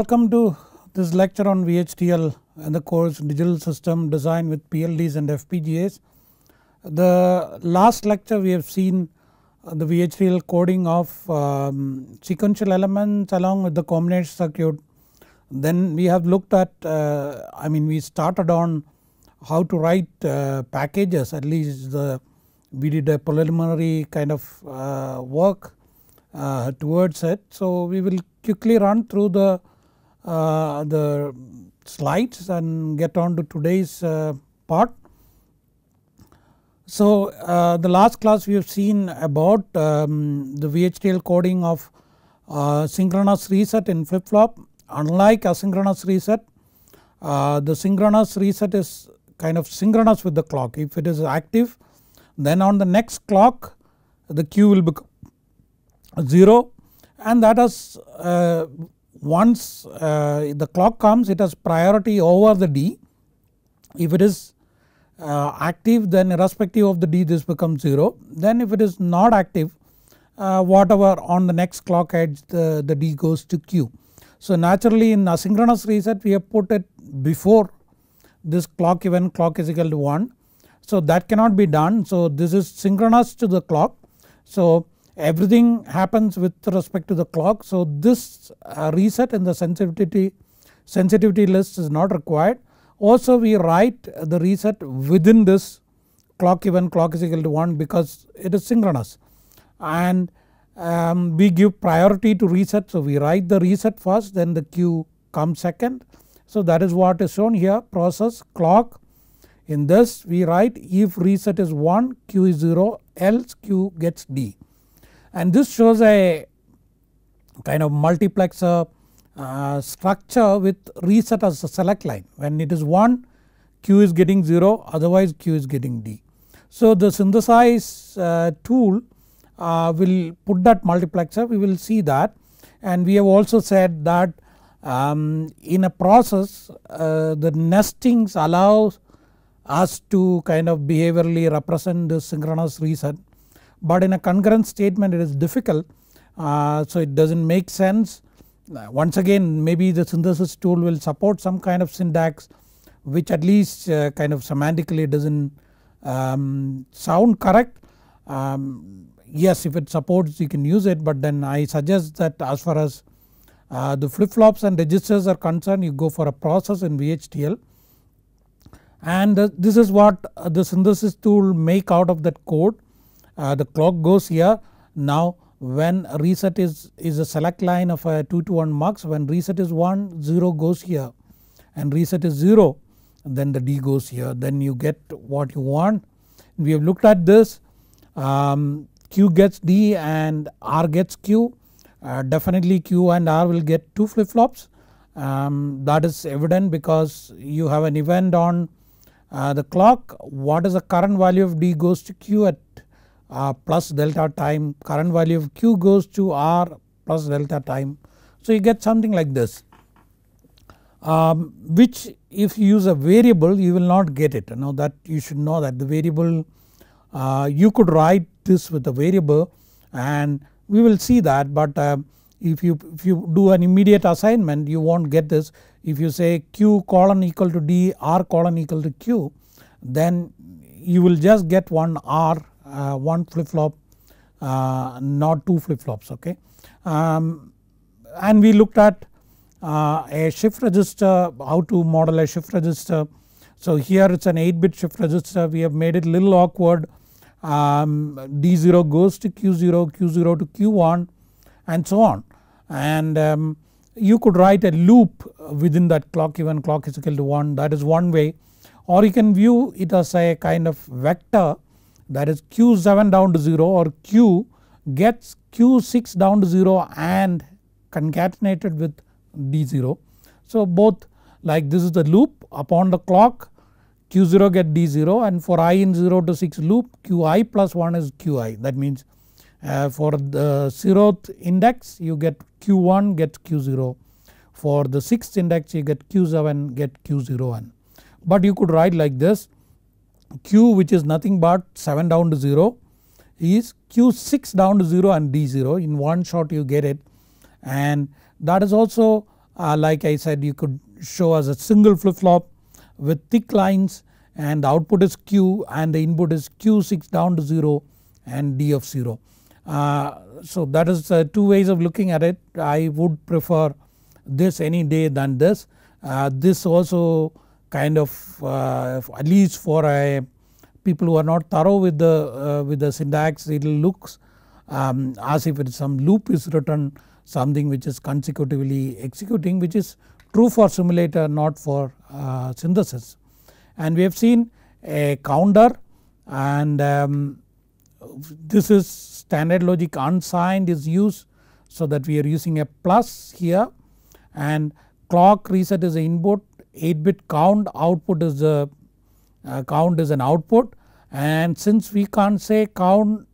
Welcome to this lecture on VHDL and the course Digital System Design with PLDs and FPGAs. The last lecture we have seen uh, the VHDL coding of um, sequential elements along with the combination circuit. Then we have looked at uh, I mean we started on how to write uh, packages at least the we did a preliminary kind of uh, work uh, towards it. So we will quickly run through the uh, the slides and get on to today's uh, part. So uh, the last class we have seen about um, the VHDL coding of uh, synchronous reset in flip flop unlike asynchronous reset uh, the synchronous reset is kind of synchronous with the clock if it is active then on the next clock the Q will become 0 and that has once uh, the clock comes it has priority over the D. If it is uh, active then irrespective of the D this becomes 0 then if it is not active uh, whatever on the next clock edge the, the D goes to Q. So naturally in asynchronous reset we have put it before this clock event clock is equal to 1. So that cannot be done so this is synchronous to the clock. So everything happens with respect to the clock. So this uh, reset in the sensitivity, sensitivity list is not required. Also we write the reset within this clock even clock is equal to 1 because it is synchronous and um, we give priority to reset. So we write the reset first then the queue comes second. So that is what is shown here process clock in this we write if reset is 1 q is 0 else q gets d and this shows a kind of multiplexer uh, structure with reset as a select line when it is 1 Q is getting 0 otherwise Q is getting D. So the synthesize uh, tool uh, will put that multiplexer we will see that and we have also said that um, in a process uh, the nestings allows us to kind of behaviorally represent the synchronous reset but in a concurrent statement it is difficult uh, so it does not make sense. Uh, once again maybe the synthesis tool will support some kind of syntax which at least uh, kind of semantically does not um, sound correct. Um, yes if it supports you can use it but then I suggest that as far as uh, the flip flops and registers are concerned you go for a process in VHDL and uh, this is what uh, the synthesis tool make out of that code uh, the clock goes here now when reset is, is a select line of a uh, 2 to 1 marks when reset is 1 0 goes here and reset is 0 then the D goes here then you get what you want. We have looked at this um, Q gets D and R gets Q uh, definitely Q and R will get 2 flip flops um, that is evident because you have an event on uh, the clock what is the current value of D goes to Q at uh, plus delta time current value of q goes to r plus delta time. So you get something like this um, which if you use a variable you will not get it now that you should know that the variable uh, you could write this with a variable and we will see that but uh, if you if you do an immediate assignment you won't get this if you say q colon equal to d r colon equal to q then you will just get one r uh, one flip flop uh, not two flip flops okay. Um, and we looked at uh, a shift register how to model a shift register. So here it is an 8 bit shift register we have made it little awkward um, D0 goes to Q0, Q0 to Q1 and so on and um, you could write a loop within that clock even clock is equal to 1 that is one way or you can view it as a kind of vector that is Q7 down to 0 or Q gets Q6 down to 0 and concatenated with D0. So both like this is the loop upon the clock Q0 get D0 and for i in 0 to 6 loop Qi plus 1 is Qi that means uh, for the 0th index you get Q1 gets Q0 for the 6th index you get Q7 get Q01 but you could write like this q which is nothing but 7 down to 0 is q6 down to 0 and d0 in one shot you get it and that is also uh, like I said you could show as a single flip flop with thick lines and the output is q and the input is q6 down to 0 and d of 0. Uh, so that is uh, two ways of looking at it I would prefer this any day than this. Uh, this also kind of uh, at least for a people who are not thorough with the uh, with the syntax it looks um, as if some loop is written something which is consecutively executing which is true for simulator not for uh, synthesis. And we have seen a counter and um, this is standard logic unsigned is used so that we are using a plus here and clock reset is input 8 bit count output is the uh, count is an output and since we can't say count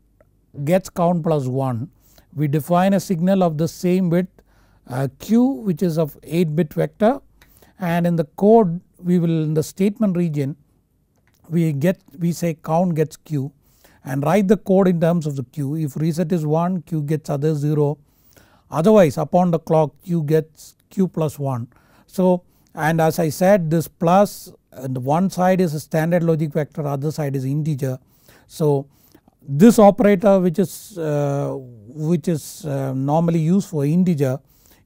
gets count plus 1 we define a signal of the same bit uh, q which is of 8 bit vector and in the code we will in the statement region we get we say count gets q and write the code in terms of the q if reset is 1 q gets other 0 otherwise upon the clock q gets q plus 1. So and as I said this plus and one side is a standard logic vector other side is integer. So this operator which is uh, which is uh, normally used for integer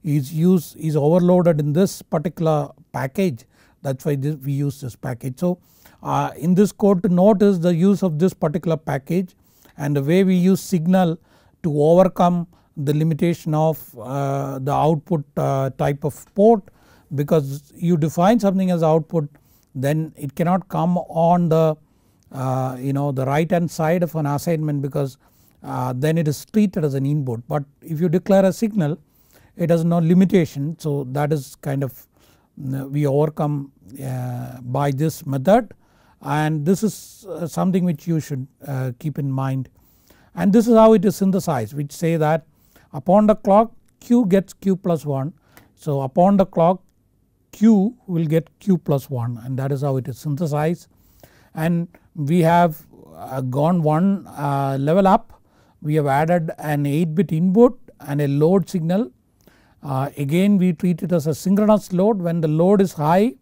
is used is overloaded in this particular package that is why this, we use this package. So uh, in this code to notice the use of this particular package and the way we use signal to overcome the limitation of uh, the output uh, type of port because you define something as output then it cannot come on the uh, you know the right hand side of an assignment because uh, then it is treated as an input. But if you declare a signal it has no limitation so that is kind of uh, we overcome uh, by this method and this is uh, something which you should uh, keep in mind and this is how it is synthesized which say that upon the clock q gets q plus 1 so upon the clock q will get q plus 1 and that is how it is synthesized and we have uh, gone one uh, level up we have added an 8 bit input and a load signal uh, again we treat it as a synchronous load when the load is high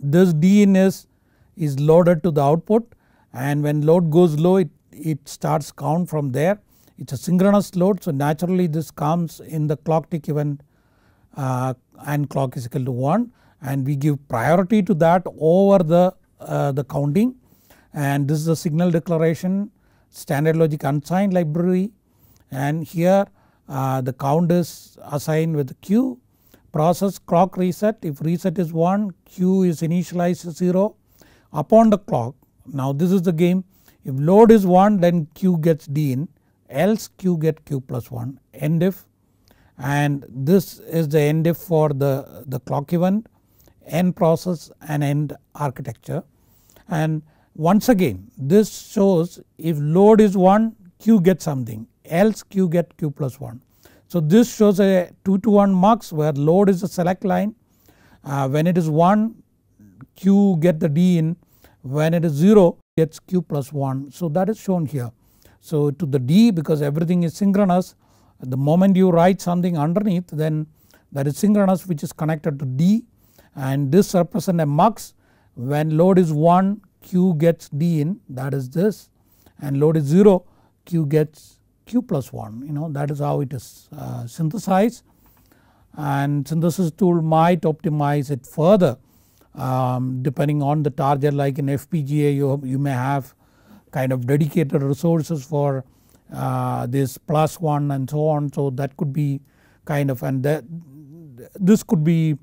this DNS is, is loaded to the output and when load goes low it, it starts count from there it is a synchronous load so naturally this comes in the clock tick event uh, and clock is equal to 1 and we give priority to that over the, uh, the counting and this is the signal declaration standard logic unsigned library and here uh, the count is assigned with Q process clock reset if reset is 1 Q is initialized 0 upon the clock now this is the game if load is 1 then Q gets D in else Q get Q plus 1 end if and this is the end if for the, the clock event, end process and end architecture. And once again this shows if load is 1 Q gets something else Q get Q plus 1. So this shows a 2 to 1 mux where load is a select line uh, when it is 1 Q get the D in when it is 0 gets Q plus 1 so that is shown here. So to the D because everything is synchronous the moment you write something underneath then that is synchronous which is connected to D and this represents a mux when load is 1 Q gets D in that is this and load is 0 Q gets Q plus 1 you know that is how it is uh, synthesized and synthesis tool might optimize it further um, depending on the target like in FPGA you, you may have kind of dedicated resources for uh, this plus 1 and so on. So that could be kind of and that this could be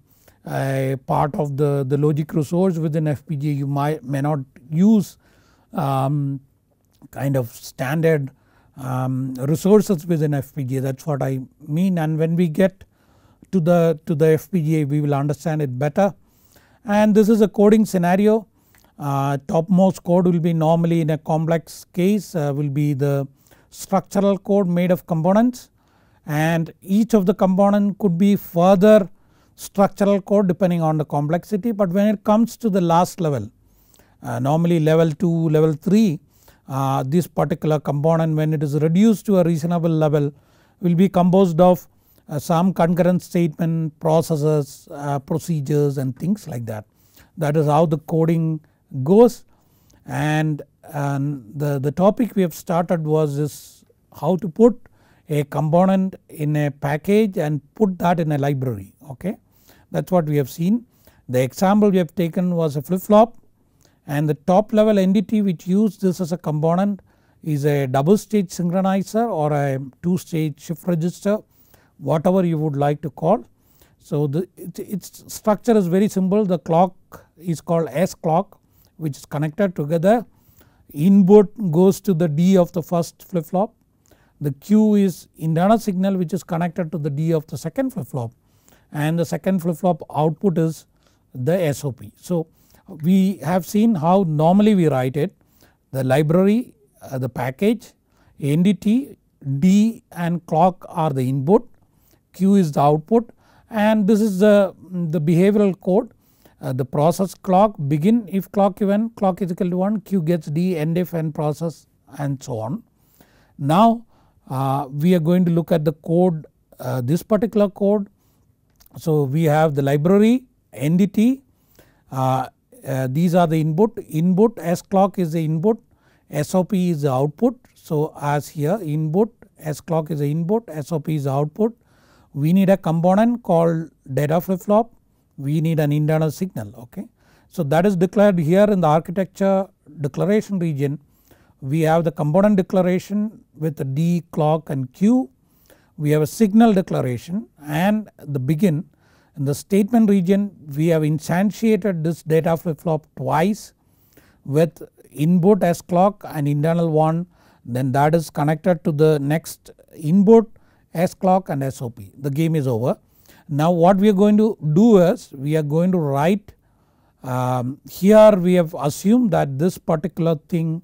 a part of the, the logic resource within FPGA you might may not use um, kind of standard um, resources within FPGA that is what I mean and when we get to the to the FPGA we will understand it better. And this is a coding scenario uh, topmost code will be normally in a complex case uh, will be the structural code made of components and each of the component could be further structural code depending on the complexity but when it comes to the last level uh, normally level 2 level 3 uh, this particular component when it is reduced to a reasonable level will be composed of uh, some concurrent statement processes uh, procedures and things like that that is how the coding goes and, and the, the topic we have started was this how to put a component in a package and put that in a library okay. That is what we have seen. The example we have taken was a flip flop and the top level entity which used this as a component is a double stage synchronizer or a 2 stage shift register whatever you would like to call. So the, it, its structure is very simple the clock is called S clock which is connected together input goes to the D of the first flip flop the Q is internal signal which is connected to the D of the second flip flop and the second flip flop output is the SOP. So we have seen how normally we write it the library, uh, the package, NDT, D and clock are the input, Q is the output and this is the, the behavioral code uh, the process clock begin if clock even clock is equal to 1 q gets d end if end process and so on. Now uh, we are going to look at the code uh, this particular code. So we have the library entity uh, uh, these are the input input s clock is the input SOP is the output. So as here input S clock is the input SOP is the output. We need a component called data flip flop we need an internal signal okay. So that is declared here in the architecture declaration region we have the component declaration with the D clock and Q we have a signal declaration and the begin in the statement region we have instantiated this data flip flop twice with input S clock and internal one then that is connected to the next input S clock and SOP the game is over. Now what we are going to do is we are going to write um, here we have assumed that this particular thing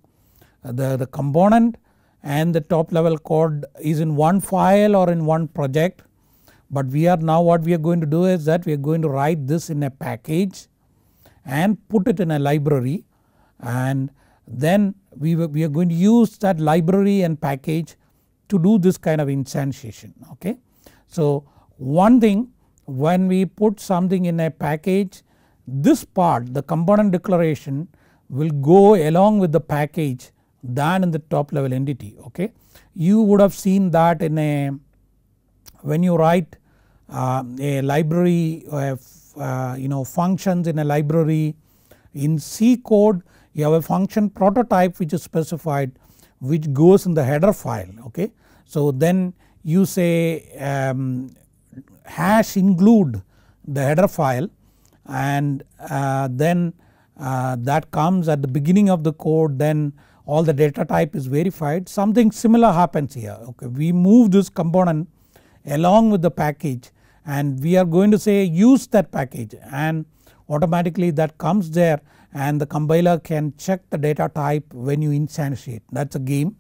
uh, the, the component and the top level code is in one file or in one project but we are now what we are going to do is that we are going to write this in a package and put it in a library and then we, we are going to use that library and package to do this kind of instantiation okay. So one thing when we put something in a package this part the component declaration will go along with the package than in the top level entity okay. You would have seen that in a when you write uh, a library uh, uh you know functions in a library in C code you have a function prototype which is specified which goes in the header file okay. So then you say um, hash include the header file and uh, then uh, that comes at the beginning of the code then all the data type is verified something similar happens here okay we move this component along with the package and we are going to say use that package and automatically that comes there and the compiler can check the data type when you instantiate that is a game.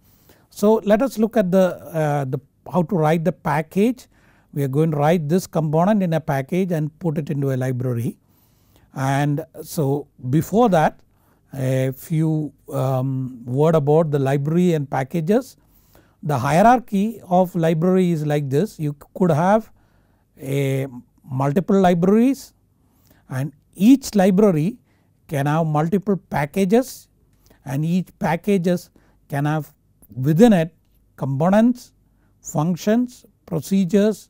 So let us look at the, uh, the how to write the package we are going to write this component in a package and put it into a library. And so before that a few um, word about the library and packages. The hierarchy of library is like this you could have a multiple libraries and each library can have multiple packages and each packages can have within it components, functions, procedures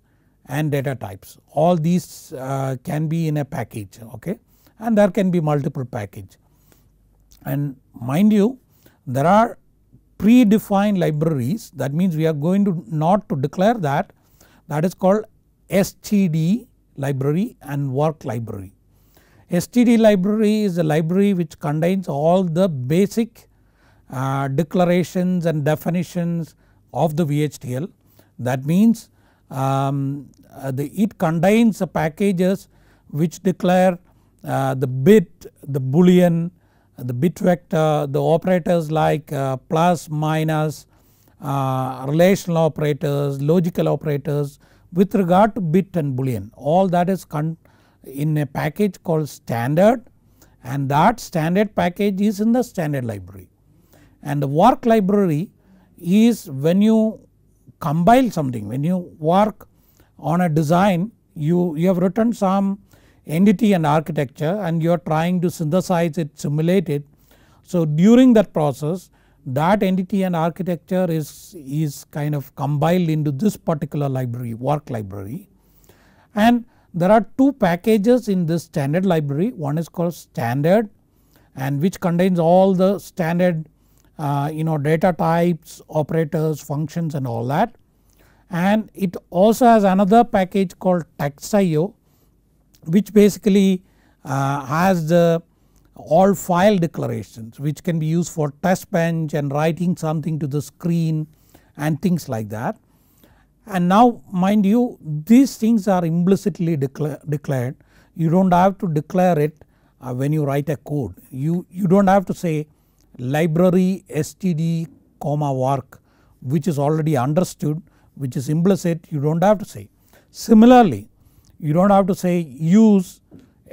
and data types all these uh, can be in a package okay and there can be multiple package. And mind you there are predefined libraries that means we are going to not to declare that that is called STD library and work library. STD library is a library which contains all the basic uh, declarations and definitions of the VHDL that means um, uh, the, it contains packages which declare uh, the bit, the boolean, uh, the bit vector, the operators like plus, minus, relational operators, logical operators with regard to bit and boolean all that is in a package called standard and that standard package is in the standard library and the work library is when you compile something when you work on a design you, you have written some entity and architecture and you are trying to synthesize it simulate it. So during that process that entity and architecture is, is kind of compiled into this particular library work library and there are two packages in this standard library one is called standard and which contains all the standard uh, you know data types, operators, functions and all that. And it also has another package called TextIO, which basically uh, has the all file declarations which can be used for test bench and writing something to the screen and things like that. And now mind you these things are implicitly declare, declared you do not have to declare it uh, when you write a code. You, you do not have to say library std comma work which is already understood which is implicit you do not have to say. Similarly you do not have to say use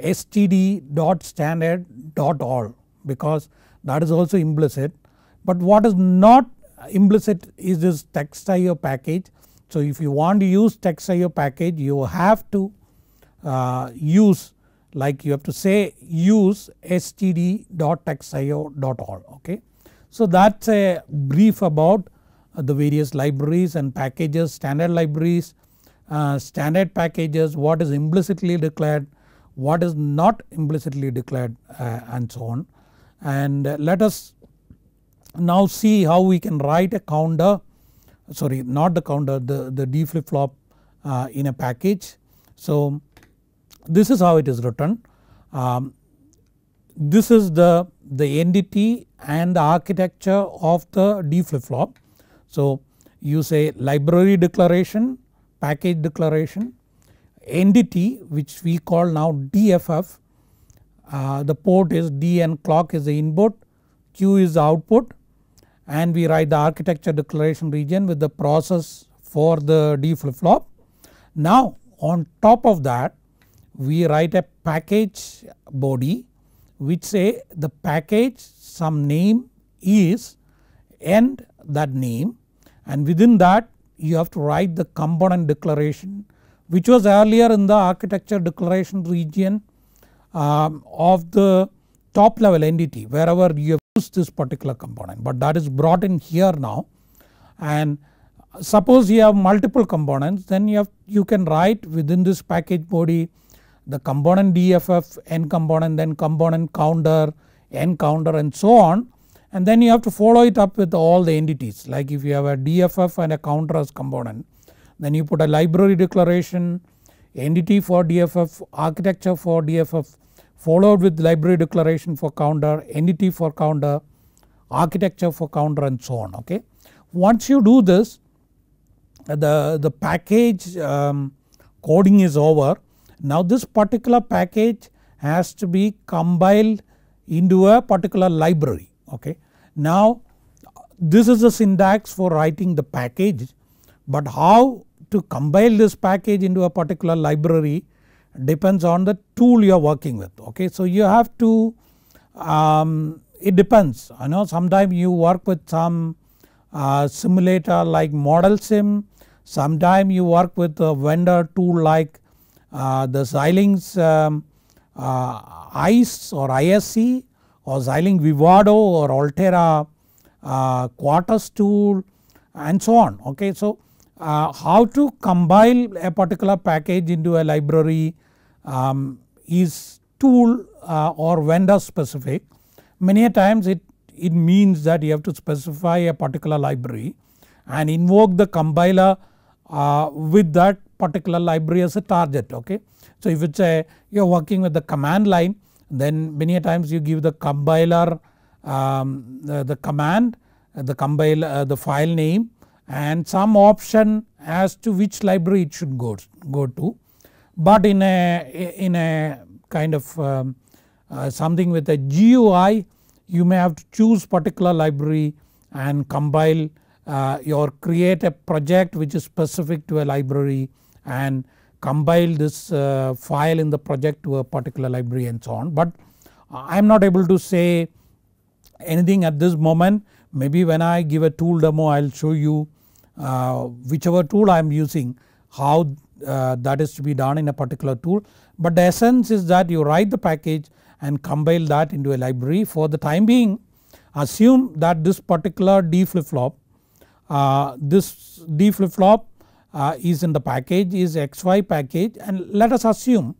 std.standard.all because that is also implicit but what is not implicit is this text.io package. So if you want to use text.io package you have to uh, use like you have to say use std.xio.all okay. So that's a brief about uh, the various libraries and packages standard libraries uh, standard packages what is implicitly declared what is not implicitly declared uh, and so on. And uh, let us now see how we can write a counter sorry not the counter the, the D flip flop uh, in a package. So this is how it is written. Um, this is the, the entity and the architecture of the D flip flop. So you say library declaration, package declaration, entity which we call now DFF. Uh, the port is D and clock is the input, Q is the output and we write the architecture declaration region with the process for the D flip flop. Now on top of that we write a package body which say the package some name is and that name and within that you have to write the component declaration which was earlier in the architecture declaration region um, of the top level entity wherever you have used this particular component but that is brought in here now and suppose you have multiple components then you have you can write within this package body the component DFF, n component, then component counter, n counter and so on and then you have to follow it up with all the entities like if you have a DFF and a counter as component then you put a library declaration, entity for DFF, architecture for DFF followed with library declaration for counter, entity for counter, architecture for counter and so on okay. Once you do this the, the package um, coding is over now this particular package has to be compiled into a particular library okay. Now this is the syntax for writing the package but how to compile this package into a particular library depends on the tool you are working with okay. So you have to um, it depends you know sometimes you work with some uh, simulator like model sim sometimes you work with a vendor tool like uh, the Xilinx um, uh, ICE or ISC or Xilinx Vivado or Altera uh, Quartus tool and so on okay. So uh, how to compile a particular package into a library um, is tool or vendor specific many times it, it means that you have to specify a particular library and invoke the compiler uh, with that particular library as a target okay. So if it's a you are working with the command line then many times you give the compiler um, the, command the compile uh, the file name and some option as to which library it should go, go to. But in a in a kind of um, uh, something with a GUI you may have to choose particular library and compile uh, or create a project which is specific to a library and compile this uh, file in the project to a particular library and so on. But I am not able to say anything at this moment maybe when I give a tool demo I will show you uh, whichever tool I am using how uh, that is to be done in a particular tool. But the essence is that you write the package and compile that into a library for the time being assume that this particular D flip flop uh, this D flip flop uh, is in the package is xy package and let us assume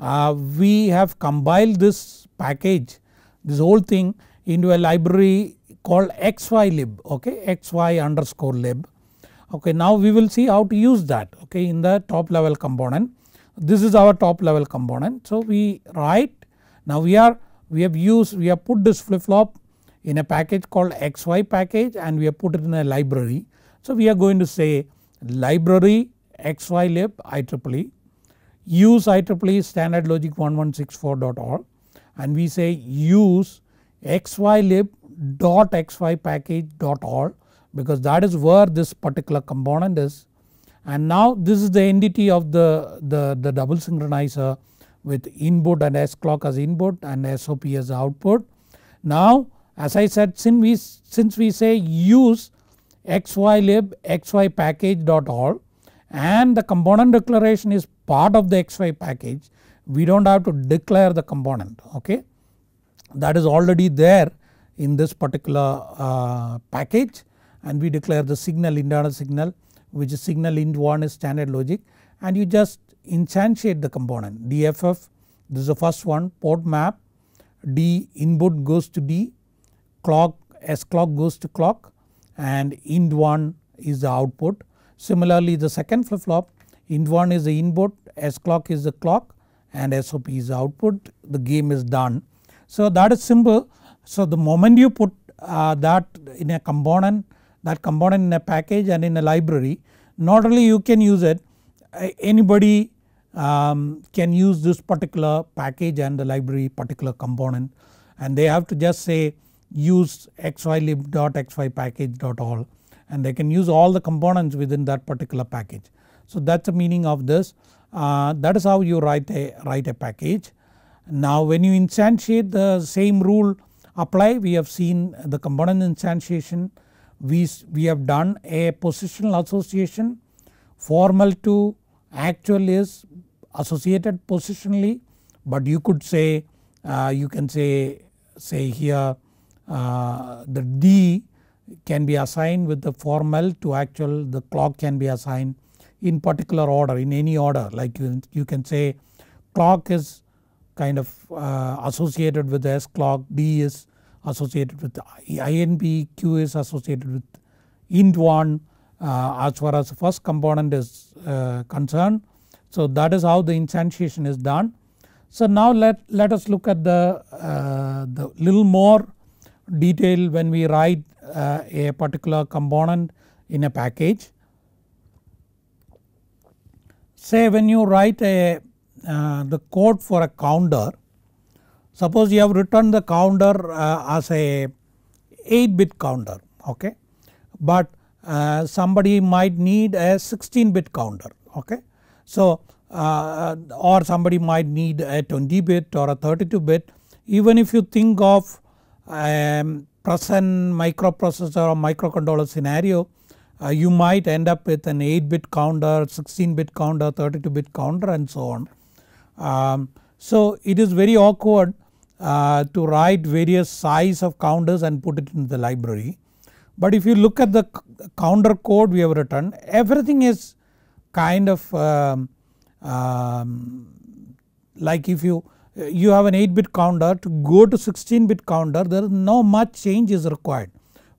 uh, we have compiled this package this whole thing into a library called lib. okay xy underscore lib okay now we will see how to use that okay in the top level component this is our top level component so we write now we are we have used we have put this flip flop in a package called xy package and we have put it in a library so we are going to say library xylib IEEE use IEEE standard logic 1164.org and we say use xylib.xypackage.org because that is where this particular component is and now this is the entity of the, the, the double synchronizer with input and S clock as input and SOP as output. Now as I said since we, since we say use xylib all, and the component declaration is part of the xy package we do not have to declare the component okay. That is already there in this particular uh, package and we declare the signal internal signal which is signal int1 is standard logic and you just instantiate the component dff this is the first one port map d input goes to d clock s clock goes to clock and IND1 is the output. Similarly the second flip flop IND1 is the input, S clock is the clock and SOP is the output the game is done. So that is simple. So the moment you put uh, that in a component that component in a package and in a library not only you can use it anybody um, can use this particular package and the library particular component and they have to just say use xylib dot xy package dot all and they can use all the components within that particular package. So that's the meaning of this uh, that is how you write a, write a package. Now when you instantiate the same rule apply we have seen the component instantiation we, we have done a positional association formal to actual is associated positionally but you could say uh, you can say say here uh, the D can be assigned with the formal to actual the clock can be assigned in particular order in any order like you, you can say clock is kind of uh, associated with S clock, D is associated with INB, Q is associated with int1 uh, as far as first component is uh, concerned. So that is how the instantiation is done. So now let, let us look at the, uh, the little more detail when we write uh, a particular component in a package. Say when you write a uh, the code for a counter suppose you have written the counter uh, as a 8 bit counter okay but uh, somebody might need a 16 bit counter okay. So uh, or somebody might need a 20 bit or a 32 bit even if you think of um, present microprocessor or microcontroller scenario uh, you might end up with an 8 bit counter, 16 bit counter, 32 bit counter and so on. Um, so it is very awkward uh, to write various size of counters and put it in the library. But if you look at the counter code we have written everything is kind of um, um, like if you you have an 8 bit counter to go to 16 bit counter there is no much change is required.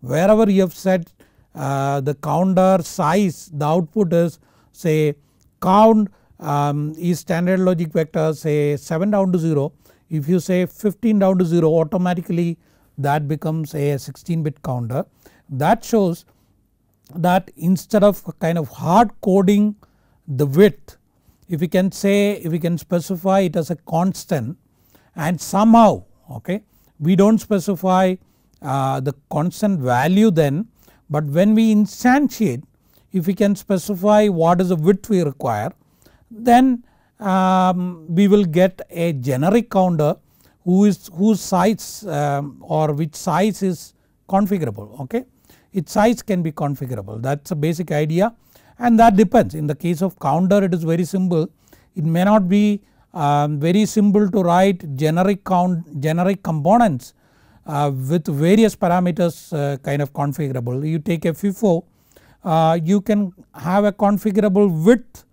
Wherever you have set uh, the counter size the output is say count um, is standard logic vector say 7 down to 0 if you say 15 down to 0 automatically that becomes a 16 bit counter. That shows that instead of kind of hard coding the width if we can say if we can specify it as a constant and somehow okay we do not specify uh, the constant value then but when we instantiate if we can specify what is the width we require then um, we will get a generic counter who is whose size um, or which size is configurable okay its size can be configurable that is a basic idea and that depends. In the case of counter it is very simple. It may not be um, very simple to write generic count generic components uh, with various parameters uh, kind of configurable. You take a FIFO uh, you can have a configurable width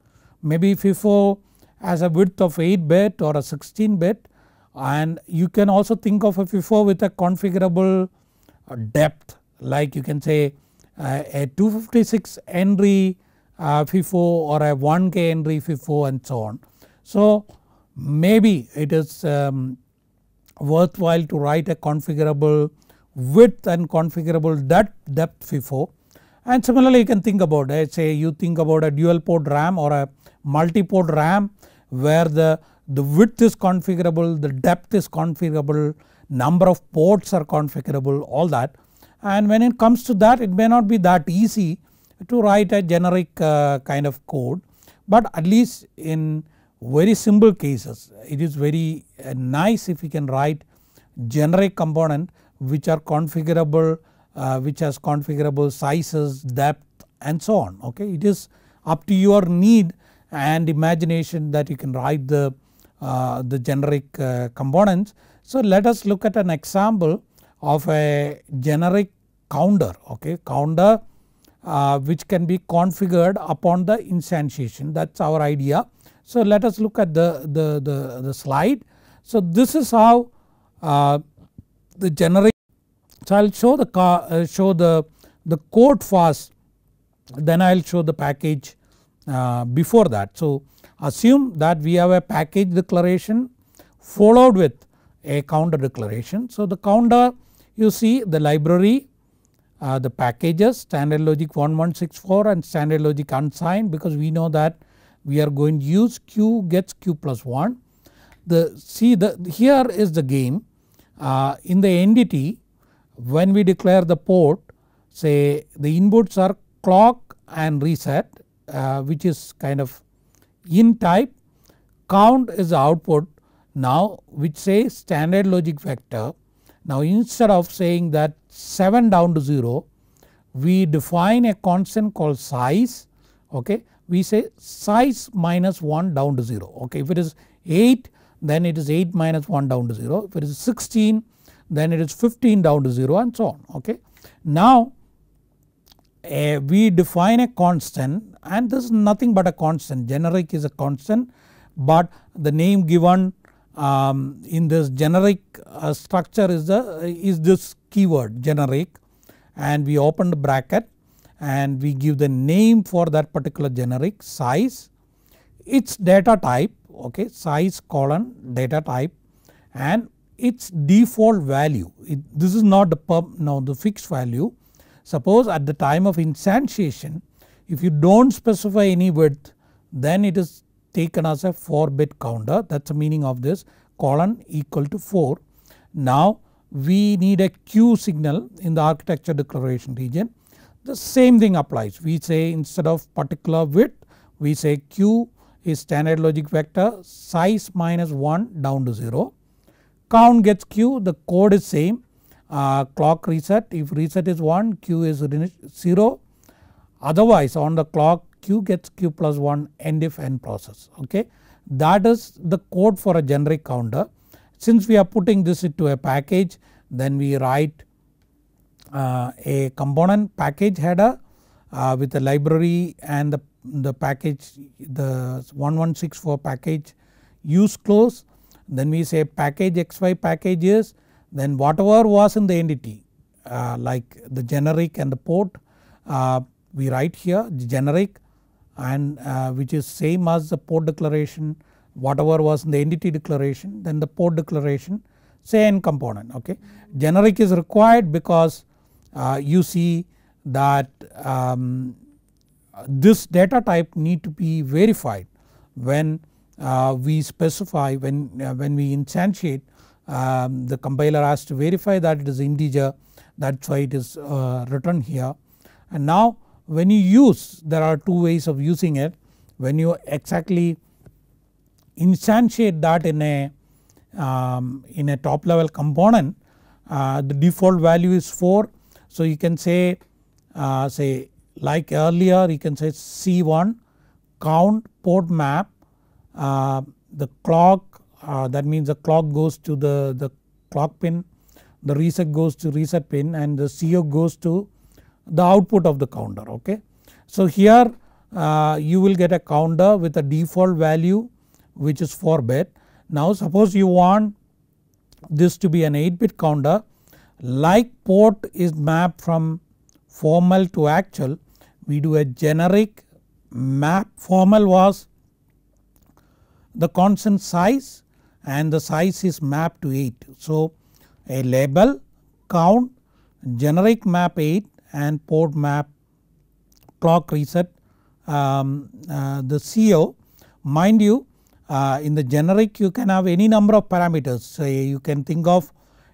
maybe FIFO as a width of 8 bit or a 16 bit and you can also think of a FIFO with a configurable uh, depth like you can say uh, a 256 entry. Uh, FIFO or a 1K entry FIFO and so on. So maybe it is um, worthwhile to write a configurable width and configurable depth, depth FIFO. And similarly you can think about it. Eh, say you think about a dual port RAM or a multi port RAM where the, the width is configurable, the depth is configurable, number of ports are configurable all that. And when it comes to that it may not be that easy to write a generic uh, kind of code but at least in very simple cases it is very uh, nice if you can write generic component which are configurable uh, which has configurable sizes depth and so on okay it is up to your need and imagination that you can write the, uh, the generic uh, components. So let us look at an example of a generic counter okay counter uh, which can be configured upon the instantiation that is our idea. So let us look at the, the, the, the slide. So this is how uh, the generation. So I will show the car, uh, show the, the code first then I will show the package uh, before that. So assume that we have a package declaration followed with a counter declaration. So the counter you see the library uh, the packages standard logic 1164 and standard logic unsigned because we know that we are going to use q gets q plus 1. The see the here is the game uh, in the entity when we declare the port say the inputs are clock and reset uh, which is kind of in type count is the output now which say standard logic vector. Now instead of saying that 7 down to 0 we define a constant called size okay we say size minus 1 down to 0 okay if it is 8 then it is 8 minus 1 down to 0 if it is 16 then it is 15 down to 0 and so on okay. Now uh, we define a constant and this is nothing but a constant generic is a constant but the name given um, in this generic uh, structure is the is this keyword generic and we open the bracket and we give the name for that particular generic size its data type okay size colon data type and its default value it, this is not the pub now the fixed value suppose at the time of instantiation if you don't specify any width then it is taken as a 4 bit counter that is the meaning of this colon equal to 4. Now we need a Q signal in the architecture declaration region. The same thing applies we say instead of particular width we say Q is standard logic vector size minus 1 down to 0. Count gets Q the code is same uh, clock reset if reset is 1 Q is 0 otherwise on the clock q gets q plus 1 end if n process okay. That is the code for a generic counter. Since we are putting this into a package then we write uh, a component package header uh, with a library and the, the package the 1164 package use close then we say package xy packages then whatever was in the entity uh, like the generic and the port uh, we write here generic and uh, which is same as the port declaration whatever was in the entity declaration then the port declaration same component okay. Generic is required because uh, you see that um, this data type need to be verified when uh, we specify when, uh, when we instantiate um, the compiler has to verify that it is integer that is why it is uh, written here and now when you use there are two ways of using it when you exactly instantiate that in a um, in a top level component uh, the default value is 4 so you can say uh, say like earlier you can say C1 count port map uh, the clock uh, that means the clock goes to the, the clock pin the reset goes to reset pin and the CO goes to the output of the counter okay. So here uh, you will get a counter with a default value which is 4 bit. Now suppose you want this to be an 8 bit counter like port is mapped from formal to actual we do a generic map formal was the constant size and the size is mapped to 8. So a label count generic map 8 and port map clock reset um, uh, the CO. Mind you uh, in the generic you can have any number of parameters say you can think of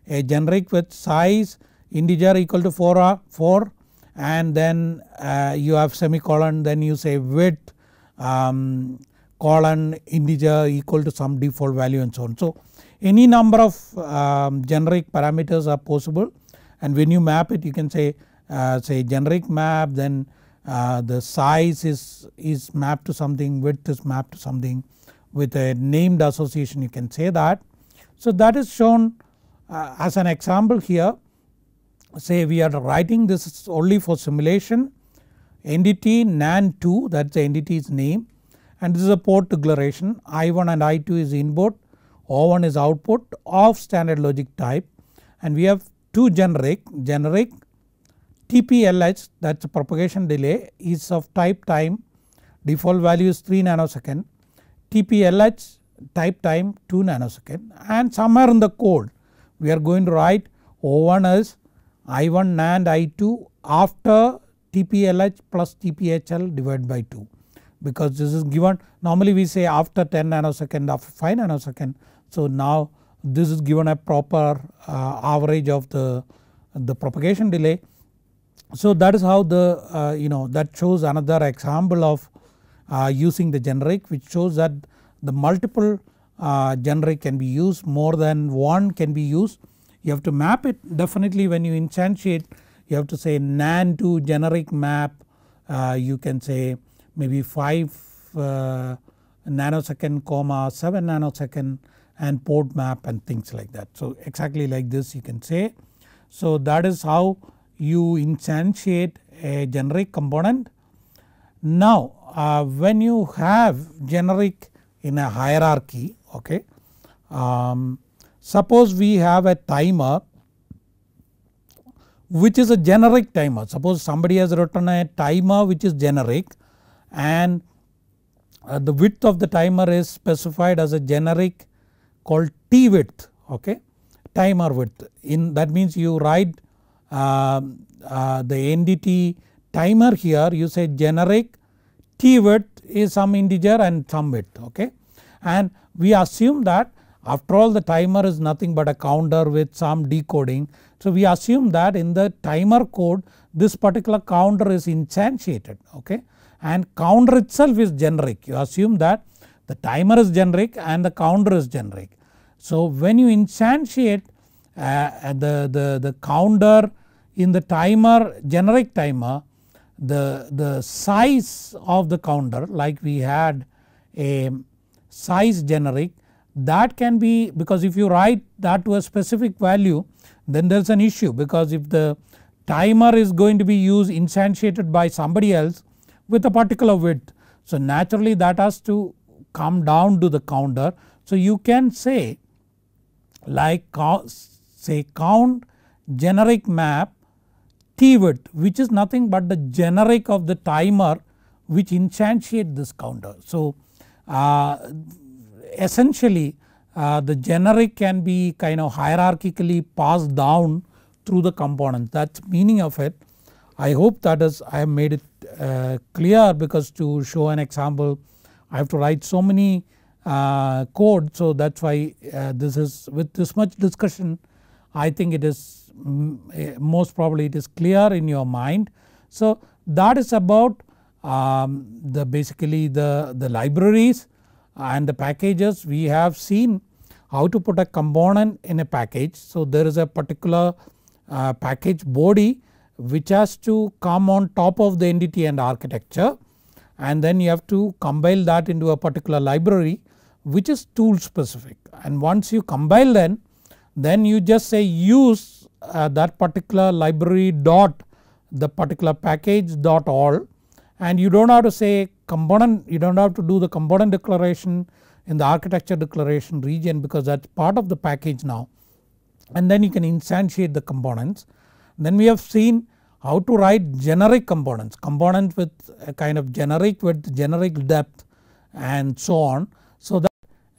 a generic with size integer equal to 4, uh, 4 and then uh, you have semicolon then you say width um, colon integer equal to some default value and so on. So any number of um, generic parameters are possible and when you map it you can say uh, say generic map then uh, the size is, is mapped to something width is mapped to something with a named association you can say that. So that is shown uh, as an example here say we are writing this only for simulation entity NAN2 that is the entity's name and this is a port declaration I1 and I2 is input O1 is output of standard logic type and we have two generic generic TPLH that is propagation delay is of type time default value is 3 nanosecond TPLH type time 2 nanosecond and somewhere in the code we are going to write O1 is I1 NAND I2 after TPLH plus TPHL divided by 2 because this is given normally we say after 10 nanosecond after 5 nanosecond. So now this is given a proper uh, average of the, the propagation delay so that is how the uh, you know that shows another example of uh, using the generic which shows that the multiple uh, generic can be used more than one can be used. You have to map it definitely when you instantiate you have to say NAN to generic map uh, you can say maybe 5 uh, nanosecond comma 7 nanosecond and port map and things like that. So exactly like this you can say. So that is how you instantiate a generic component. Now uh, when you have generic in a hierarchy okay um, suppose we have a timer which is a generic timer suppose somebody has written a timer which is generic and uh, the width of the timer is specified as a generic called T width okay timer width in that means you write uh, uh, the NDT timer here you say generic t width is some integer and some width okay. And we assume that after all the timer is nothing but a counter with some decoding. So we assume that in the timer code this particular counter is instantiated okay. And counter itself is generic you assume that the timer is generic and the counter is generic. So when you instantiate uh, the, the, the counter in the timer generic timer the, the size of the counter like we had a size generic that can be because if you write that to a specific value then there is an issue because if the timer is going to be used instantiated by somebody else with a particular width. So naturally that has to come down to the counter. So you can say like say count generic map t width which is nothing but the generic of the timer which instantiate this counter. So uh, essentially uh, the generic can be kind of hierarchically passed down through the components that is meaning of it. I hope that is I have made it uh, clear because to show an example I have to write so many uh, code so that is why uh, this is with this much discussion I think it is mm, eh, most probably it is clear in your mind. So that is about um, the basically the, the libraries and the packages we have seen how to put a component in a package. So there is a particular uh, package body which has to come on top of the entity and architecture and then you have to compile that into a particular library which is tool specific and once you compile then then you just say use uh, that particular library dot the particular package dot all and you do not have to say component you do not have to do the component declaration in the architecture declaration region because that is part of the package now and then you can instantiate the components. Then we have seen how to write generic components, components with a kind of generic width, generic depth and so on. So that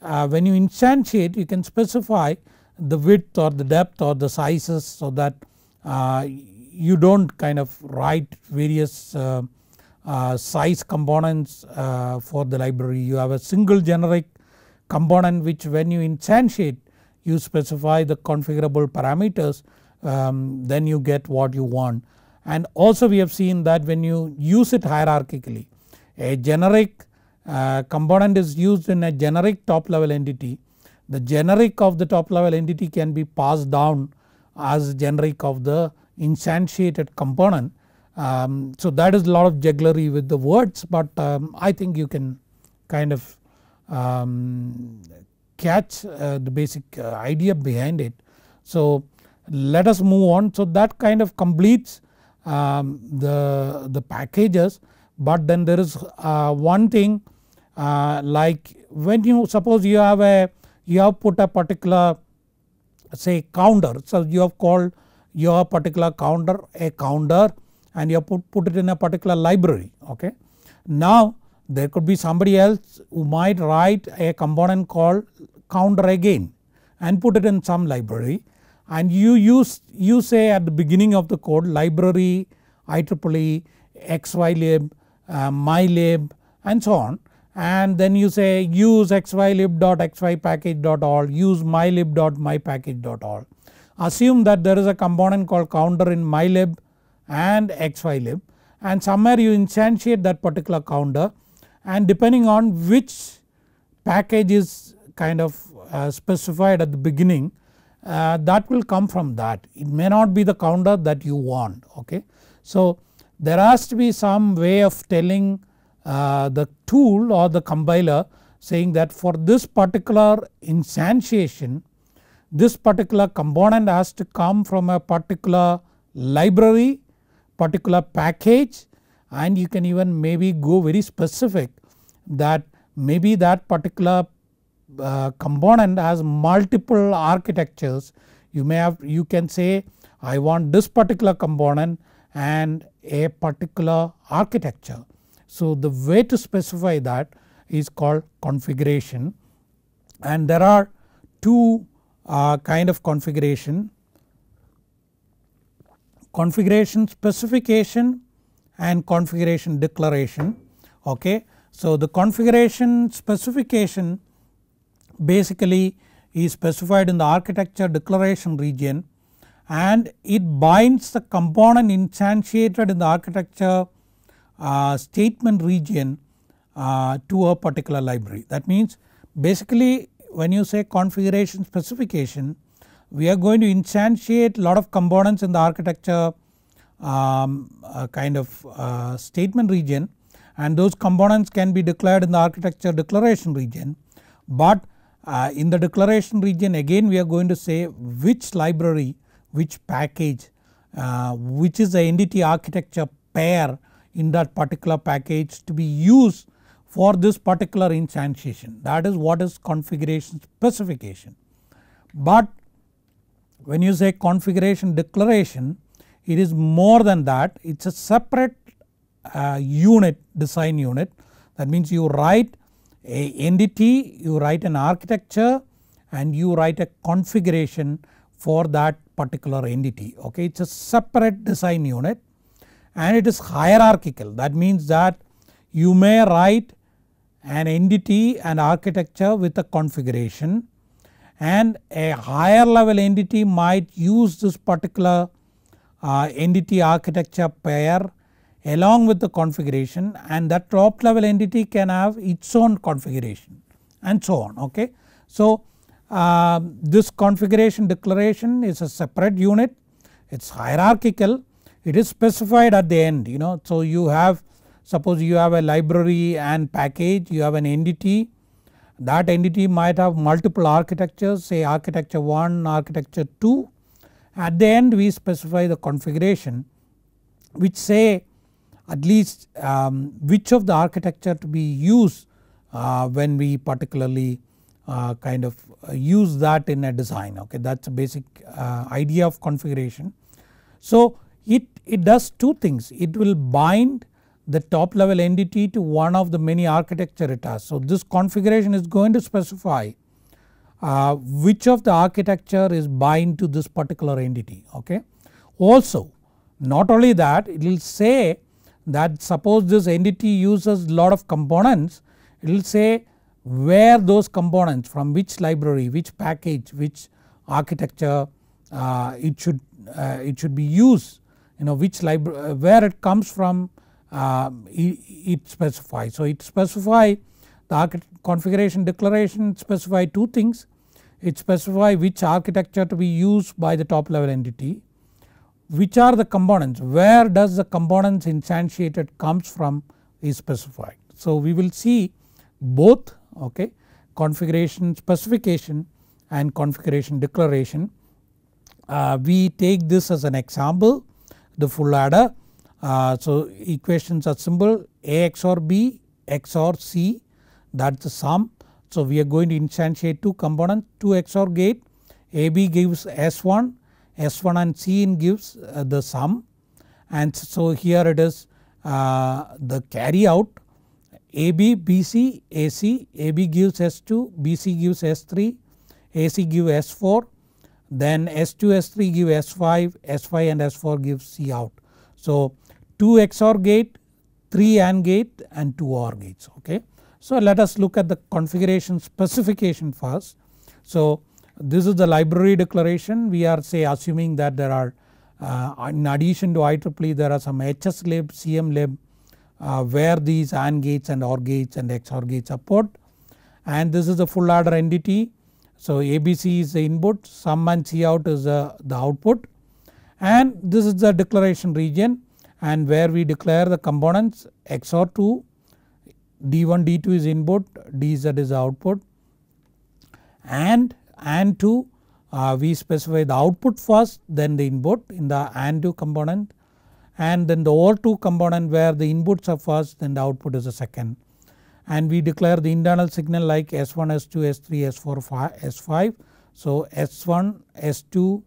uh, when you instantiate you can specify the width or the depth or the sizes so that uh, you do not kind of write various uh, uh, size components uh, for the library. You have a single generic component which when you instantiate you specify the configurable parameters um, then you get what you want. And also we have seen that when you use it hierarchically a generic uh, component is used in a generic top level entity the generic of the top level entity can be passed down as generic of the instantiated component. Um, so that is a lot of jugglery with the words but um, I think you can kind of um, catch uh, the basic uh, idea behind it. So let us move on so that kind of completes um, the, the packages but then there is uh, one thing uh, like when you suppose you have a you have put a particular say counter. So you have called your particular counter a counter and you have put, put it in a particular library okay. Now there could be somebody else who might write a component called counter again and put it in some library and you use you say at the beginning of the code library IEEE xylib uh, mylib and so on and then you say use package.all use mylib.mypackage.all. Assume that there is a component called counter in mylib and xylib and somewhere you instantiate that particular counter and depending on which package is kind of uh, specified at the beginning uh, that will come from that it may not be the counter that you want okay. So there has to be some way of telling uh, the tool or the compiler saying that for this particular instantiation this particular component has to come from a particular library particular package and you can even maybe go very specific that maybe that particular uh, component has multiple architectures you may have you can say I want this particular component and a particular architecture. So the way to specify that is called configuration and there are two uh, kind of configuration configuration specification and configuration declaration okay. So the configuration specification basically is specified in the architecture declaration region and it binds the component instantiated in the architecture statement region uh, to a particular library. That means basically when you say configuration specification we are going to instantiate lot of components in the architecture um, uh, kind of uh, statement region and those components can be declared in the architecture declaration region but uh, in the declaration region again we are going to say which library which package uh, which is the entity architecture pair in that particular package to be used for this particular instantiation that is what is configuration specification. But when you say configuration declaration it is more than that it is a separate uh, unit design unit that means you write a entity you write an architecture and you write a configuration for that particular entity okay it is a separate design unit and it is hierarchical that means that you may write an entity and architecture with a configuration and a higher level entity might use this particular uh, entity architecture pair along with the configuration and that top level entity can have its own configuration and so on okay. So uh, this configuration declaration is a separate unit it is hierarchical it is specified at the end you know. So you have suppose you have a library and package you have an entity that entity might have multiple architectures say architecture 1 architecture 2 at the end we specify the configuration which say at least um, which of the architecture to be used uh, when we particularly uh, kind of uh, use that in a design okay that is a basic uh, idea of configuration. So it, it does two things it will bind the top level entity to one of the many architecture it has. So this configuration is going to specify uh, which of the architecture is bind to this particular entity okay. Also not only that it will say that suppose this entity uses lot of components it will say where those components from which library which package which architecture uh, it should uh, it should be used you know which library uh, where it comes from uh, it specifies. So it specifies the configuration declaration specify two things it specify which architecture to be used by the top level entity which are the components where does the components instantiated comes from is specified. So we will see both okay configuration specification and configuration declaration. Uh, we take this as an example the full adder. Uh, so equations are simple A XOR B XOR C that is the sum. So we are going to instantiate two components 2 XOR gate AB gives S1 S1 and C in gives uh, the sum and so here it is uh, the carry out AB BC AC AB gives S2 BC gives S3 AC gives S4 then S2, S3 give S5, S5 and S4 gives C out. So 2 XOR gate, 3 AND gate and 2 OR gates okay. So let us look at the configuration specification first. So this is the library declaration we are say assuming that there are uh, in addition to IEEE there are some HSLib, CMLib uh, where these AND gates and OR gates and XOR gates are put and this is the full adder entity so ABC is the input, sum and C out is the, the output and this is the declaration region and where we declare the components XOR 2, D1, D2 is input, DZ is output and AND 2 uh, we specify the output first then the input in the AND 2 component and then the OR 2 component where the inputs are first then the output is the second and we declare the internal signal like S1, S2, S3, S4, S5. So S1, S2,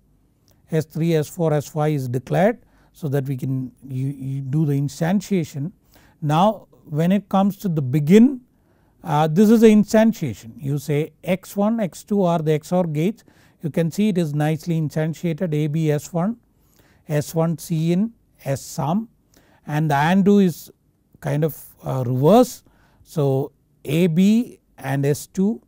S3, S4, S5 is declared so that we can you, you do the instantiation. Now when it comes to the begin uh, this is the instantiation you say x1 x2 are the XOR gates you can see it is nicely instantiated A B S1 S1 C in S sum and the AND do is kind of uh, reverse so AB and S2,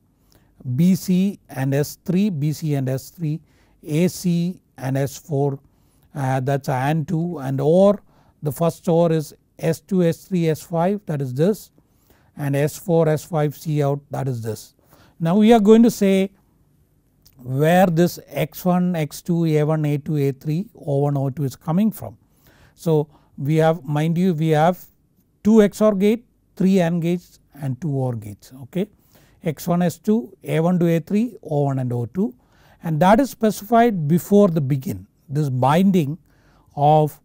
BC and S3, BC and S3, AC and S4 uh, that is AND 2 and OR the first OR is S2, S3, S5 that is this and S4, S5, C out that is this. Now we are going to say where this X1, X2, A1, A2, A3, O1, O2 is coming from. So we have mind you we have 2 XOR gate 3 AND gates and 2 OR gates okay. X1 S2 A1 to A3 O1 and O2 and that is specified before the begin this binding of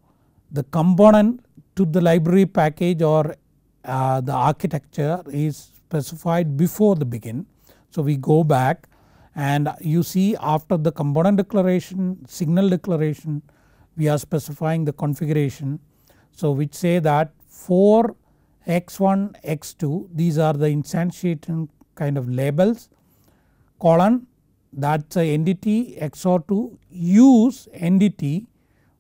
the component to the library package or uh, the architecture is specified before the begin. So we go back and you see after the component declaration signal declaration we are specifying the configuration. So which say that 4 x1, x2 these are the instantiation kind of labels colon that is a entity XOR2 use entity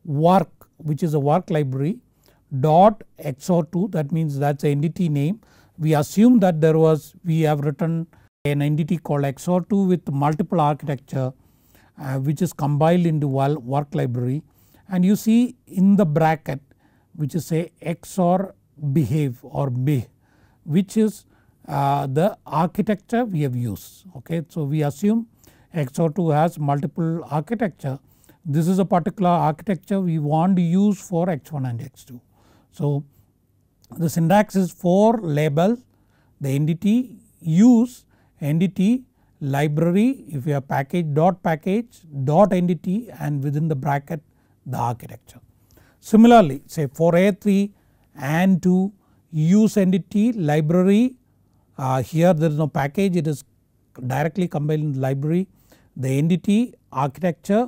work which is a work library dot XOR2 that means that is a entity name. We assume that there was we have written an entity called XOR2 with multiple architecture uh, which is compiled into work library and you see in the bracket which is a XOR behave or be, which is uh, the architecture we have used okay. So we assume XO 2 has multiple architecture this is a particular architecture we want to use for X1 and X2. So the syntax is for label the entity use entity library if you have package dot package dot entity and within the bracket the architecture. Similarly say for A3 and to use entity library uh, here there is no package it is directly compiled in the library the entity architecture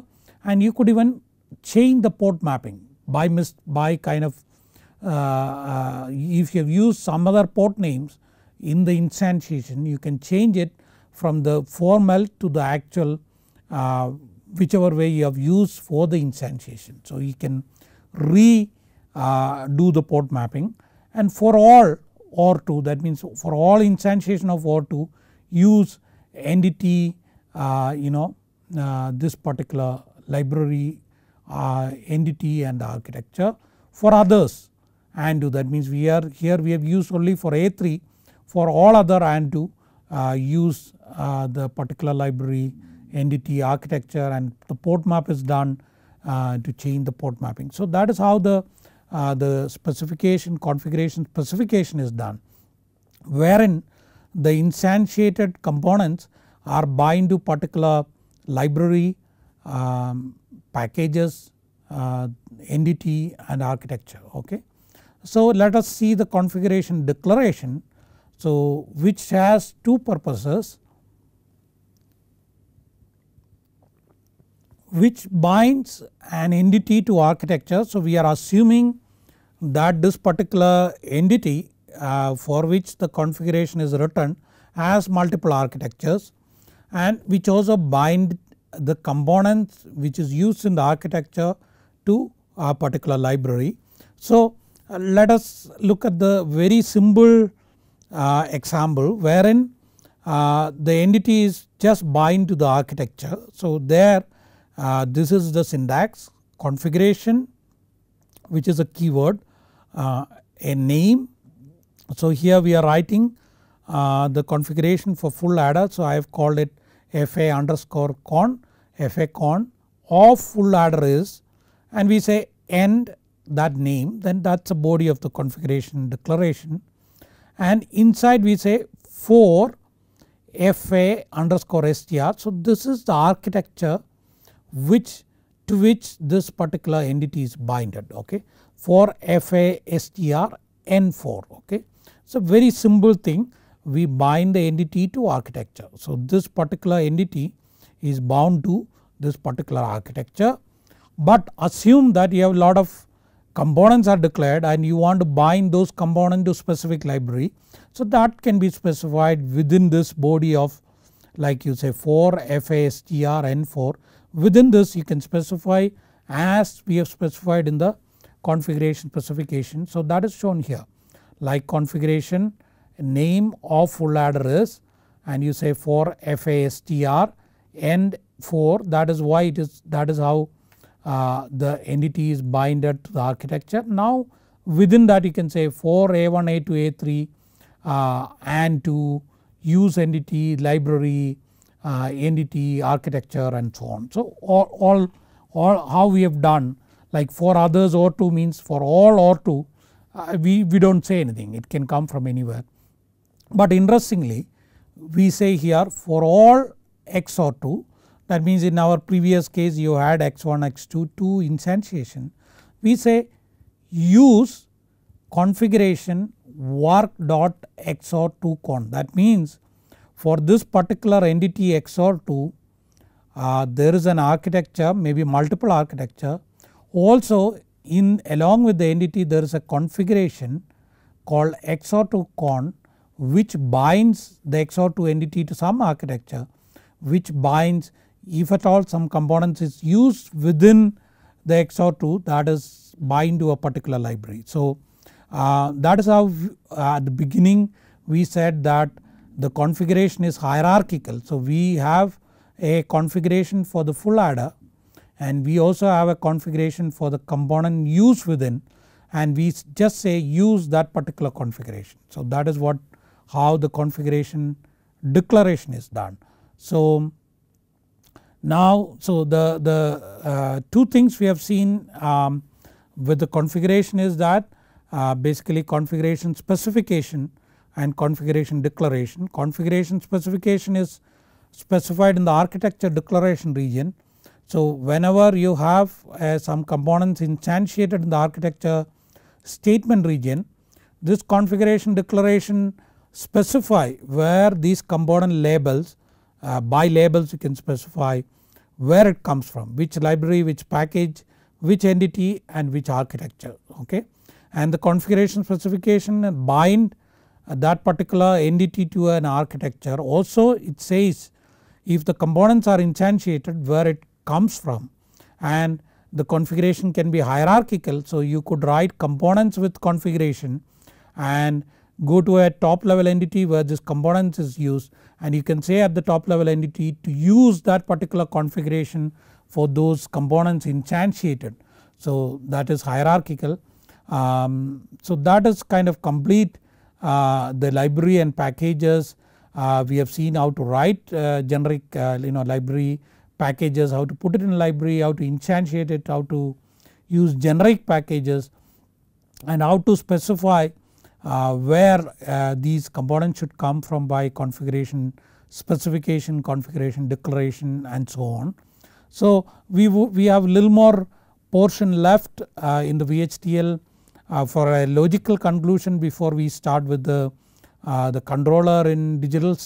and you could even change the port mapping by mis by kind of uh, uh, if you have used some other port names in the instantiation you can change it from the formal to the actual uh, whichever way you have used for the instantiation. So you can re uh, do the port mapping and for all OR2 that means for all instantiation of OR2 use entity uh, you know uh, this particular library entity uh, and architecture for others and do that means we are here we have used only for A3 for all other AND2 uh, use the particular library entity architecture and the port map is done to change the port mapping. So that is how the uh, the specification configuration specification is done wherein the instantiated components are bind to particular library um, packages uh, entity and architecture okay. So let us see the configuration declaration so which has two purposes which binds an entity to architecture. So we are assuming that this particular entity uh, for which the configuration is written has multiple architectures and we chose to bind the components which is used in the architecture to a particular library. So uh, let us look at the very simple uh, example wherein uh, the entity is just bind to the architecture. So there uh, this is the syntax configuration which is a keyword uh, a name. So here we are writing uh, the configuration for full adder. So I have called it fa underscore con fa con of full adder is and we say end that name then that is the body of the configuration declaration and inside we say for fa underscore str. So this is the architecture which to which this particular entity is binded okay for FASTR N4 okay. So very simple thing we bind the entity to architecture. So this particular entity is bound to this particular architecture but assume that you have lot of components are declared and you want to bind those components to specific library. So that can be specified within this body of like you say 4 FASTR N4 within this you can specify as we have specified in the configuration specification. So that is shown here like configuration name of full adder is and you say for FASTR and for that is why it is that is how uh, the entity is binded to the architecture. Now within that you can say for A1, A2, A3 uh, and to use entity, library, uh, entity, architecture and so on. So all, all, all how we have done like for others or 2 means for all or 2 uh, we, we do not say anything it can come from anywhere. But interestingly we say here for all x or 2 that means in our previous case you had x1 x2 2 instantiation we say use configuration work dot xor 2 con that means for this particular entity xor 2 uh, there is an architecture maybe multiple architecture also in along with the entity there is a configuration called XOR2 con which binds the XOR2 entity to some architecture which binds if at all some components is used within the XOR2 that is bind to a particular library. So uh, that is how uh, at the beginning we said that the configuration is hierarchical. So we have a configuration for the full adder and we also have a configuration for the component used within and we just say use that particular configuration. So that is what how the configuration declaration is done. So now so the, the uh, two things we have seen um, with the configuration is that uh, basically configuration specification and configuration declaration. Configuration specification is specified in the architecture declaration region so whenever you have uh, some components instantiated in the architecture statement region this configuration declaration specify where these component labels uh, by labels you can specify where it comes from which library which package which entity and which architecture okay. And the configuration specification bind uh, that particular entity to an architecture also it says if the components are instantiated where it comes from and the configuration can be hierarchical. So you could write components with configuration and go to a top level entity where this components is used and you can say at the top level entity to use that particular configuration for those components instantiated. So that is hierarchical. Um, so that is kind of complete uh, the library and packages uh, we have seen how to write uh, generic uh, you know library packages, how to put it in library, how to instantiate it, how to use generic packages and how to specify uh, where uh, these components should come from by configuration specification, configuration declaration and so on. So we, we have little more portion left uh, in the VHDL uh, for a logical conclusion before we start with the, uh, the controller in digital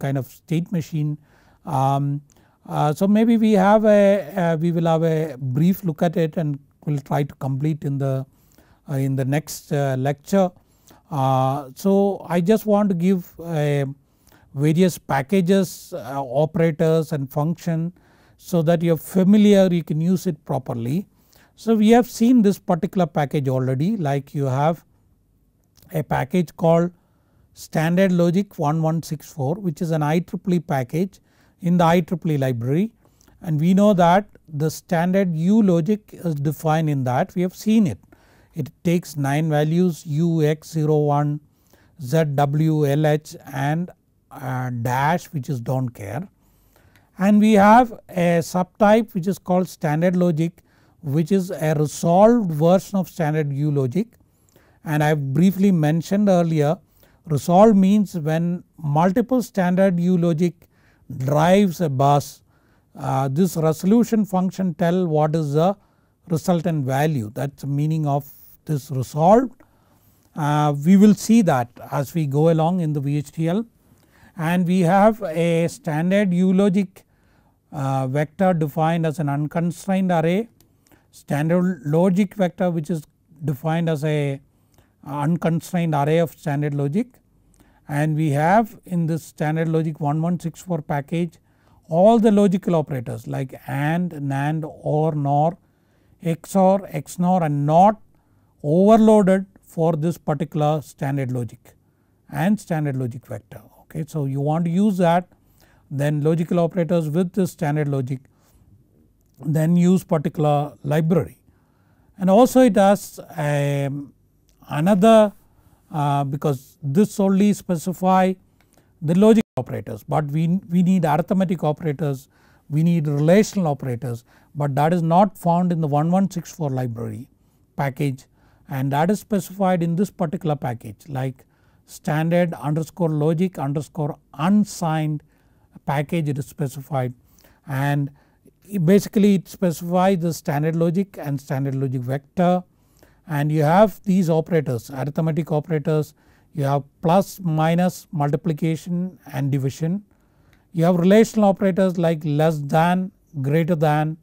kind of state machine. Um, uh, so maybe we have a uh, we will have a brief look at it and we'll try to complete in the uh, in the next uh, lecture. Uh, so I just want to give various packages operators and function so that you're familiar you can use it properly. So we have seen this particular package already like you have a package called standard logic 1164 which is an IEEE package in the IEEE library and we know that the standard U logic is defined in that we have seen it. It takes 9 values U, X, 0, 1, Z, W, L, H and uh, dash which is don't care. And we have a subtype which is called standard logic which is a resolved version of standard U logic and I have briefly mentioned earlier resolved means when multiple standard U logic drives a bus uh, this resolution function tell what is the resultant value that is the meaning of this resolved. Uh, we will see that as we go along in the VHDL and we have a standard eulogic uh, vector defined as an unconstrained array standard logic vector which is defined as a uh, unconstrained array of standard logic and we have in this standard logic 1164 package all the logical operators like AND, NAND, OR, NOR, XOR, XNOR and NOT overloaded for this particular standard logic and standard logic vector. Okay. So, you want to use that then logical operators with this standard logic then use particular library and also it has a, um, another uh, because this only specify the logic operators but we, we need arithmetic operators, we need relational operators but that is not found in the 1164 library package and that is specified in this particular package like standard underscore logic underscore unsigned package it is specified and basically it specifies the standard logic and standard logic vector and you have these operators arithmetic operators you have plus minus multiplication and division you have relational operators like less than greater than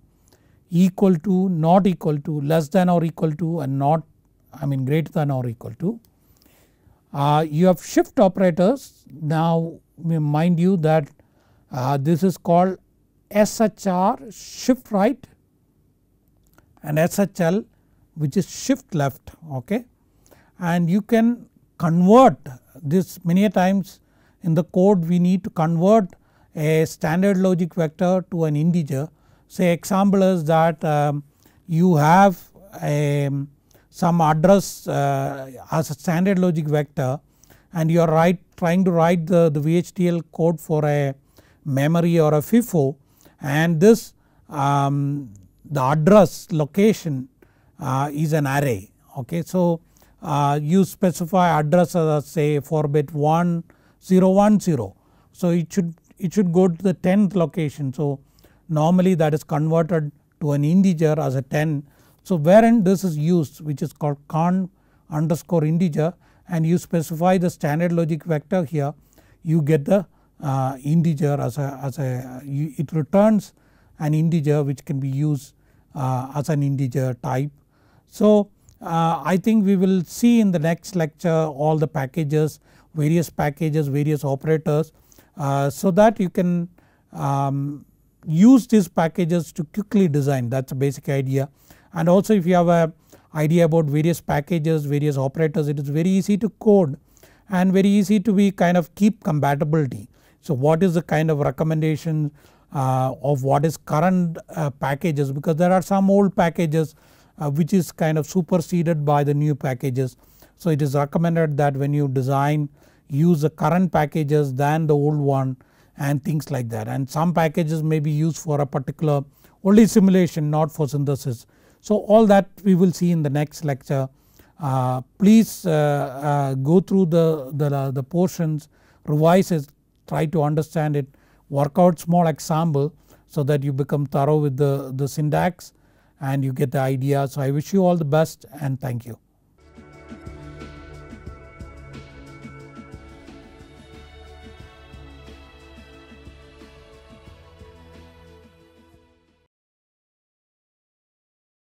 equal to not equal to less than or equal to and not I mean greater than or equal to. Uh, you have shift operators now mind you that uh, this is called SHR shift right and SHL which is shift left okay and you can convert this many times in the code we need to convert a standard logic vector to an integer say example is that um, you have a, um, some address uh, as a standard logic vector and you are write, trying to write the, the VHDL code for a memory or a FIFO and this um, the address location uh, is an array okay. So uh, you specify address as say 4 bit 1 0 1 0. So it should it should go to the 10th location. So normally that is converted to an integer as a 10. So wherein this is used which is called con underscore integer and you specify the standard logic vector here you get the uh, integer as a, as a it returns an integer which can be used uh, as an integer type so uh, I think we will see in the next lecture all the packages, various packages, various operators uh, so that you can um, use these packages to quickly design that is the basic idea. And also if you have a idea about various packages, various operators it is very easy to code and very easy to be kind of keep compatibility. So what is the kind of recommendation uh, of what is current uh, packages because there are some old packages uh, which is kind of superseded by the new packages. So it is recommended that when you design use the current packages than the old one and things like that and some packages may be used for a particular only simulation not for synthesis. So all that we will see in the next lecture. Uh, please uh, uh, go through the, the, uh, the portions, revise it, try to understand it, work out small example so that you become thorough with the, the syntax and you get the idea. So I wish you all the best and thank you.